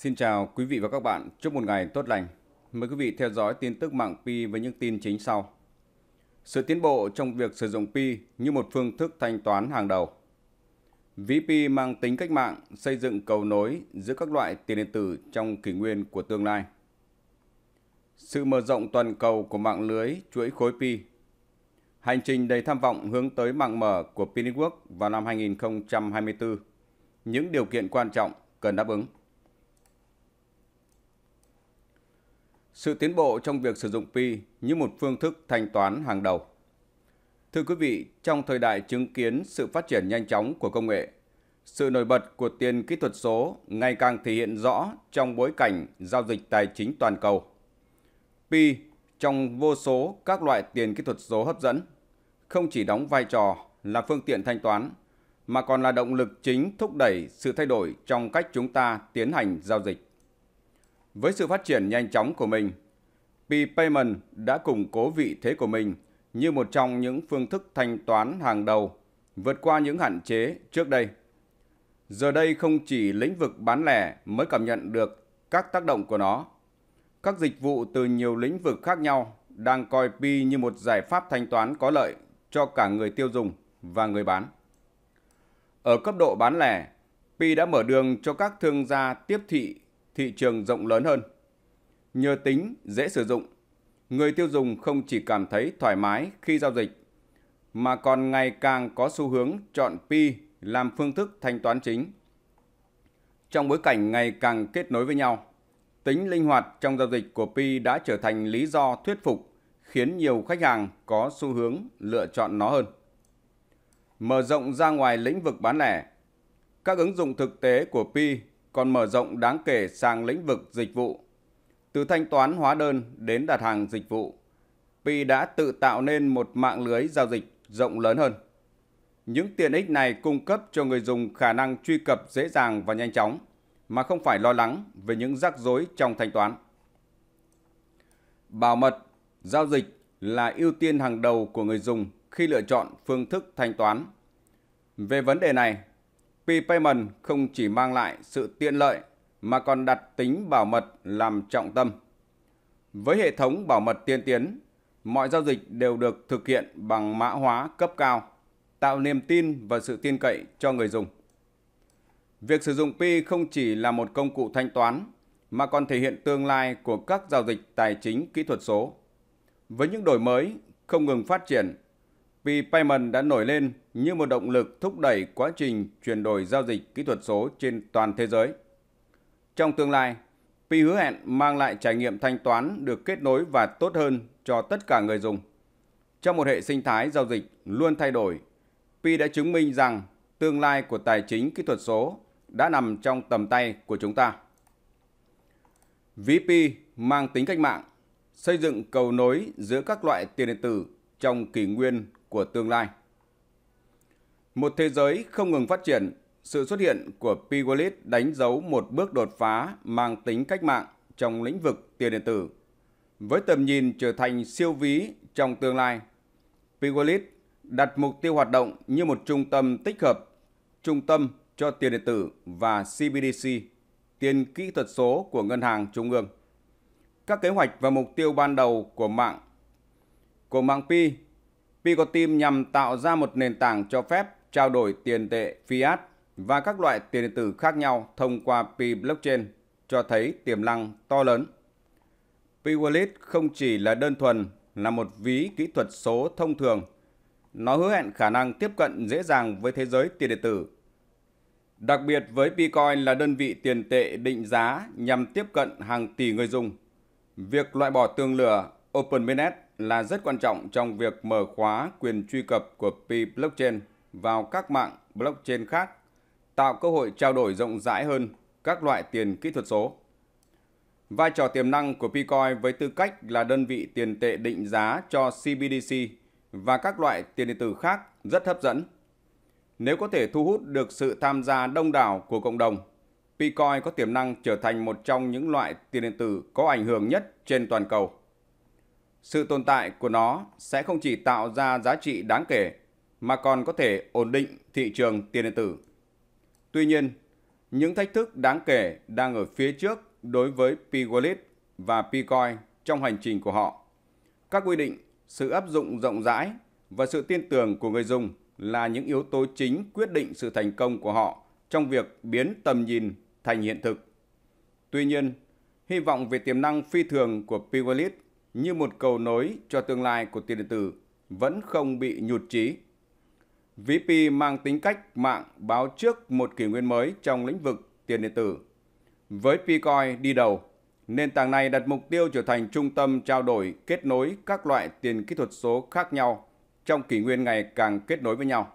Xin chào quý vị và các bạn. Chúc một ngày tốt lành. Mời quý vị theo dõi tin tức mạng Pi với những tin chính sau. Sự tiến bộ trong việc sử dụng Pi như một phương thức thanh toán hàng đầu. Ví Pi mang tính cách mạng, xây dựng cầu nối giữa các loại tiền điện tử trong kỷ nguyên của tương lai. Sự mở rộng toàn cầu của mạng lưới chuỗi khối Pi. Hành trình đầy tham vọng hướng tới mạng mở của Pi Network vào năm 2024. Những điều kiện quan trọng cần đáp ứng. sự tiến bộ trong việc sử dụng pi như một phương thức thanh toán hàng đầu. Thưa quý vị, trong thời đại chứng kiến sự phát triển nhanh chóng của công nghệ, sự nổi bật của tiền kỹ thuật số ngày càng thể hiện rõ trong bối cảnh giao dịch tài chính toàn cầu. Pi trong vô số các loại tiền kỹ thuật số hấp dẫn không chỉ đóng vai trò là phương tiện thanh toán mà còn là động lực chính thúc đẩy sự thay đổi trong cách chúng ta tiến hành giao dịch. Với sự phát triển nhanh chóng của mình, P-Payment đã củng cố vị thế của mình như một trong những phương thức thanh toán hàng đầu, vượt qua những hạn chế trước đây. Giờ đây không chỉ lĩnh vực bán lẻ mới cảm nhận được các tác động của nó. Các dịch vụ từ nhiều lĩnh vực khác nhau đang coi Pi như một giải pháp thanh toán có lợi cho cả người tiêu dùng và người bán. Ở cấp độ bán lẻ, Pi đã mở đường cho các thương gia tiếp thị thị trường rộng lớn hơn. Nhờ tính dễ sử dụng, người tiêu dùng không chỉ cảm thấy thoải mái khi giao dịch, mà còn ngày càng có xu hướng chọn Pi làm phương thức thanh toán chính. Trong bối cảnh ngày càng kết nối với nhau, tính linh hoạt trong giao dịch của Pi đã trở thành lý do thuyết phục khiến nhiều khách hàng có xu hướng lựa chọn nó hơn. Mở rộng ra ngoài lĩnh vực bán lẻ, các ứng dụng thực tế của Pi còn mở rộng đáng kể sang lĩnh vực dịch vụ. Từ thanh toán hóa đơn đến đặt hàng dịch vụ, Pi đã tự tạo nên một mạng lưới giao dịch rộng lớn hơn. Những tiện ích này cung cấp cho người dùng khả năng truy cập dễ dàng và nhanh chóng, mà không phải lo lắng về những rắc rối trong thanh toán. Bảo mật, giao dịch là ưu tiên hàng đầu của người dùng khi lựa chọn phương thức thanh toán. Về vấn đề này, P-Payment không chỉ mang lại sự tiện lợi mà còn đặt tính bảo mật làm trọng tâm. Với hệ thống bảo mật tiên tiến, mọi giao dịch đều được thực hiện bằng mã hóa cấp cao, tạo niềm tin và sự tin cậy cho người dùng. Việc sử dụng Pi không chỉ là một công cụ thanh toán mà còn thể hiện tương lai của các giao dịch tài chính kỹ thuật số. Với những đổi mới không ngừng phát triển, Payment đã nổi lên như một động lực thúc đẩy quá trình chuyển đổi giao dịch kỹ thuật số trên toàn thế giới. Trong tương lai, P hứa hẹn mang lại trải nghiệm thanh toán được kết nối và tốt hơn cho tất cả người dùng. Trong một hệ sinh thái giao dịch luôn thay đổi, P đã chứng minh rằng tương lai của tài chính kỹ thuật số đã nằm trong tầm tay của chúng ta. VP mang tính cách mạng, xây dựng cầu nối giữa các loại tiền điện tử trong kỷ nguyên của tương lai. Một thế giới không ngừng phát triển, sự xuất hiện của Pigolit đánh dấu một bước đột phá mang tính cách mạng trong lĩnh vực tiền điện tử. Với tầm nhìn trở thành siêu ví trong tương lai, Pigolit đặt mục tiêu hoạt động như một trung tâm tích hợp, trung tâm cho tiền điện tử và CBDC, tiền kỹ thuật số của ngân hàng trung ương. Các kế hoạch và mục tiêu ban đầu của mạng của mạng Pi Picotim nhằm tạo ra một nền tảng cho phép trao đổi tiền tệ fiat và các loại tiền điện tử khác nhau thông qua Pi blockchain cho thấy tiềm năng to lớn. Pi Wallet không chỉ là đơn thuần là một ví kỹ thuật số thông thường, nó hứa hẹn khả năng tiếp cận dễ dàng với thế giới tiền điện tử. Đặc biệt với Bitcoin là đơn vị tiền tệ định giá nhằm tiếp cận hàng tỷ người dùng. Việc loại bỏ tường lửa OpenMinet là rất quan trọng trong việc mở khóa quyền truy cập của P-Blockchain vào các mạng blockchain khác, tạo cơ hội trao đổi rộng rãi hơn các loại tiền kỹ thuật số. Vai trò tiềm năng của Pcoin với tư cách là đơn vị tiền tệ định giá cho CBDC và các loại tiền điện tử khác rất hấp dẫn. Nếu có thể thu hút được sự tham gia đông đảo của cộng đồng, Pcoin có tiềm năng trở thành một trong những loại tiền điện tử có ảnh hưởng nhất trên toàn cầu. Sự tồn tại của nó sẽ không chỉ tạo ra giá trị đáng kể mà còn có thể ổn định thị trường tiền điện tử. Tuy nhiên, những thách thức đáng kể đang ở phía trước đối với Pwallet và Pcoin trong hành trình của họ. Các quy định, sự áp dụng rộng rãi và sự tin tưởng của người dùng là những yếu tố chính quyết định sự thành công của họ trong việc biến tầm nhìn thành hiện thực. Tuy nhiên, hy vọng về tiềm năng phi thường của Pwallet như một cầu nối cho tương lai của tiền điện tử vẫn không bị nhụt chí. VP mang tính cách mạng báo trước một kỷ nguyên mới trong lĩnh vực tiền điện tử. Với Picoin đi đầu, nền tảng này đặt mục tiêu trở thành trung tâm trao đổi kết nối các loại tiền kỹ thuật số khác nhau trong kỷ nguyên ngày càng kết nối với nhau.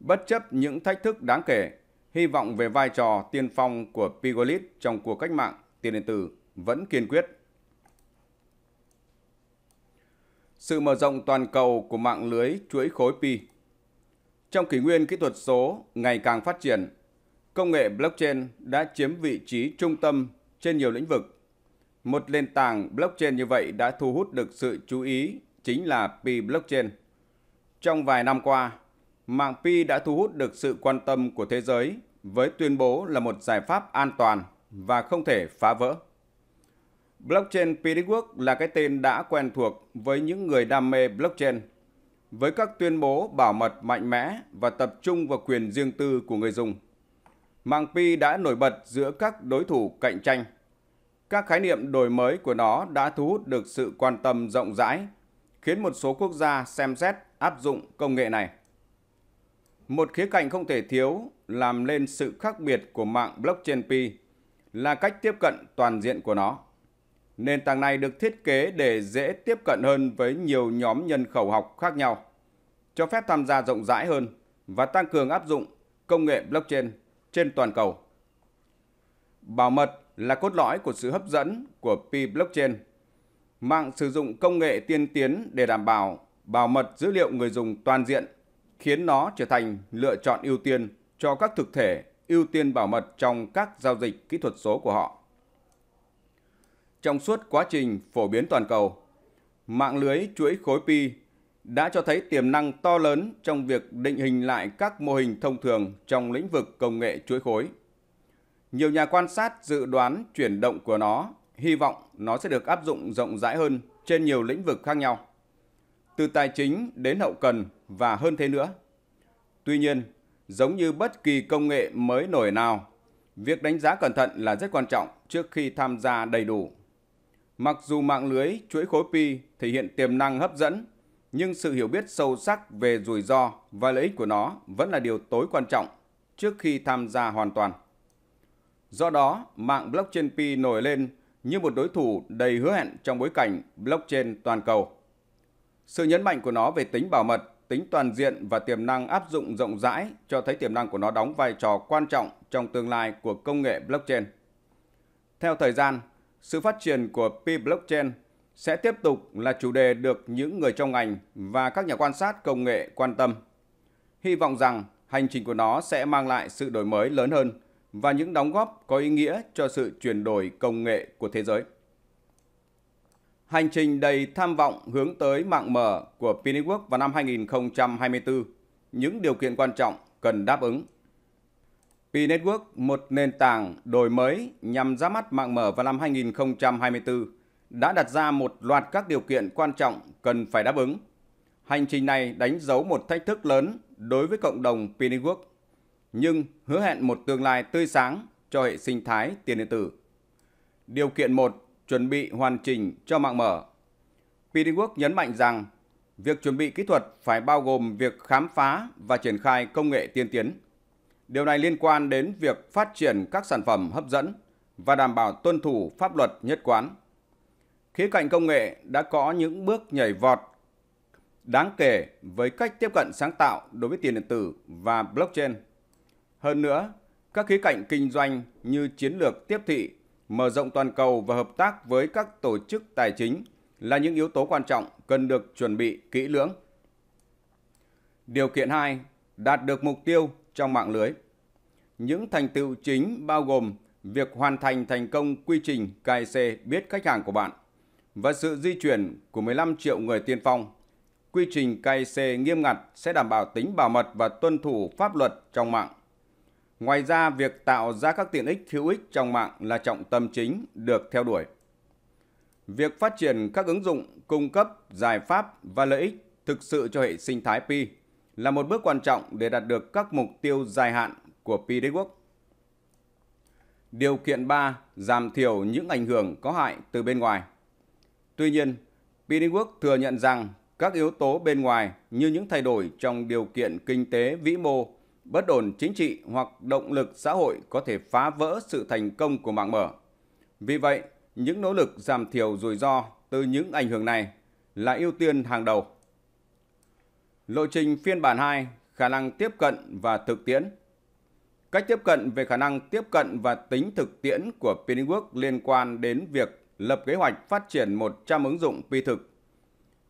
Bất chấp những thách thức đáng kể, hy vọng về vai trò tiên phong của Pigolit trong cuộc cách mạng tiền điện tử vẫn kiên quyết. sự mở rộng toàn cầu của mạng lưới chuỗi khối Pi. Trong kỷ nguyên kỹ thuật số ngày càng phát triển, công nghệ blockchain đã chiếm vị trí trung tâm trên nhiều lĩnh vực. Một nền tảng blockchain như vậy đã thu hút được sự chú ý chính là Pi blockchain. Trong vài năm qua, mạng Pi đã thu hút được sự quan tâm của thế giới với tuyên bố là một giải pháp an toàn và không thể phá vỡ. Blockchain Pidigwork là cái tên đã quen thuộc với những người đam mê blockchain. Với các tuyên bố bảo mật mạnh mẽ và tập trung vào quyền riêng tư của người dùng, mạng Pi đã nổi bật giữa các đối thủ cạnh tranh. Các khái niệm đổi mới của nó đã thu hút được sự quan tâm rộng rãi, khiến một số quốc gia xem xét áp dụng công nghệ này. Một khía cạnh không thể thiếu làm lên sự khác biệt của mạng blockchain Pi là cách tiếp cận toàn diện của nó. Nền tảng này được thiết kế để dễ tiếp cận hơn với nhiều nhóm nhân khẩu học khác nhau, cho phép tham gia rộng rãi hơn và tăng cường áp dụng công nghệ blockchain trên toàn cầu. Bảo mật là cốt lõi của sự hấp dẫn của Pi blockchain Mạng sử dụng công nghệ tiên tiến để đảm bảo bảo mật dữ liệu người dùng toàn diện, khiến nó trở thành lựa chọn ưu tiên cho các thực thể ưu tiên bảo mật trong các giao dịch kỹ thuật số của họ trong suốt quá trình phổ biến toàn cầu. Mạng lưới chuỗi khối pi đã cho thấy tiềm năng to lớn trong việc định hình lại các mô hình thông thường trong lĩnh vực công nghệ chuỗi khối. Nhiều nhà quan sát dự đoán chuyển động của nó, hy vọng nó sẽ được áp dụng rộng rãi hơn trên nhiều lĩnh vực khác nhau, từ tài chính đến hậu cần và hơn thế nữa. Tuy nhiên, giống như bất kỳ công nghệ mới nổi nào, việc đánh giá cẩn thận là rất quan trọng trước khi tham gia đầy đủ Mặc dù mạng lưới chuỗi khối pi thể hiện tiềm năng hấp dẫn, nhưng sự hiểu biết sâu sắc về rủi ro và lợi ích của nó vẫn là điều tối quan trọng trước khi tham gia hoàn toàn. Do đó, mạng blockchain pi nổi lên như một đối thủ đầy hứa hẹn trong bối cảnh blockchain toàn cầu. Sự nhấn mạnh của nó về tính bảo mật, tính toàn diện và tiềm năng áp dụng rộng rãi cho thấy tiềm năng của nó đóng vai trò quan trọng trong tương lai của công nghệ blockchain. Theo thời gian, sự phát triển của P-Blockchain sẽ tiếp tục là chủ đề được những người trong ngành và các nhà quan sát công nghệ quan tâm. Hy vọng rằng hành trình của nó sẽ mang lại sự đổi mới lớn hơn và những đóng góp có ý nghĩa cho sự chuyển đổi công nghệ của thế giới. Hành trình đầy tham vọng hướng tới mạng mở của Pinework vào năm 2024, những điều kiện quan trọng cần đáp ứng P-Network, một nền tảng đổi mới nhằm ra mắt mạng mở vào năm 2024, đã đặt ra một loạt các điều kiện quan trọng cần phải đáp ứng. Hành trình này đánh dấu một thách thức lớn đối với cộng đồng P-Network, nhưng hứa hẹn một tương lai tươi sáng cho hệ sinh thái tiền điện tử. Điều kiện 1. Chuẩn bị hoàn chỉnh cho mạng mở. P-Network nhấn mạnh rằng việc chuẩn bị kỹ thuật phải bao gồm việc khám phá và triển khai công nghệ tiên tiến Điều này liên quan đến việc phát triển các sản phẩm hấp dẫn và đảm bảo tuân thủ pháp luật nhất quán. Khía cạnh công nghệ đã có những bước nhảy vọt đáng kể với cách tiếp cận sáng tạo đối với tiền điện tử và blockchain. Hơn nữa, các khía cạnh kinh doanh như chiến lược tiếp thị, mở rộng toàn cầu và hợp tác với các tổ chức tài chính là những yếu tố quan trọng cần được chuẩn bị kỹ lưỡng. Điều kiện 2, đạt được mục tiêu trong mạng lưới. Những thành tựu chính bao gồm việc hoàn thành thành công quy trình KIC biết khách hàng của bạn và sự di chuyển của 15 triệu người tiên phong. Quy trình KIC nghiêm ngặt sẽ đảm bảo tính bảo mật và tuân thủ pháp luật trong mạng. Ngoài ra, việc tạo ra các tiện ích hữu ích trong mạng là trọng tâm chính được theo đuổi. Việc phát triển các ứng dụng cung cấp giải pháp và lợi ích thực sự cho hệ sinh thái Pi là một bước quan trọng để đạt được các mục tiêu dài hạn của P. Quốc. Điều kiện 3. Giảm thiểu những ảnh hưởng có hại từ bên ngoài. Tuy nhiên, P. Quốc thừa nhận rằng các yếu tố bên ngoài như những thay đổi trong điều kiện kinh tế vĩ mô, bất ổn chính trị hoặc động lực xã hội có thể phá vỡ sự thành công của mạng mở. Vì vậy, những nỗ lực giảm thiểu rủi ro từ những ảnh hưởng này là ưu tiên hàng đầu. Lộ trình phiên bản 2, khả năng tiếp cận và thực tiễn – Cách tiếp cận về khả năng tiếp cận và tính thực tiễn của Pinwork liên quan đến việc lập kế hoạch phát triển 100 ứng dụng Pi thực.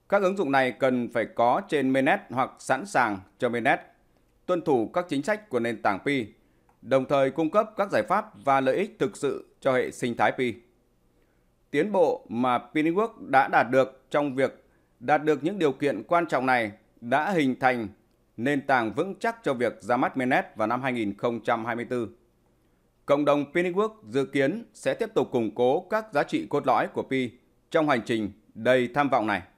Các ứng dụng này cần phải có trên mainnet hoặc sẵn sàng cho mainnet, tuân thủ các chính sách của nền tảng Pi, đồng thời cung cấp các giải pháp và lợi ích thực sự cho hệ sinh thái Pi. Tiến bộ mà Pinwork đã đạt được trong việc đạt được những điều kiện quan trọng này đã hình thành nền tảng vững chắc cho việc ra mắt Mainnet vào năm 2024. Cộng đồng Pennyworks dự kiến sẽ tiếp tục củng cố các giá trị cốt lõi của Pi trong hành trình đầy tham vọng này.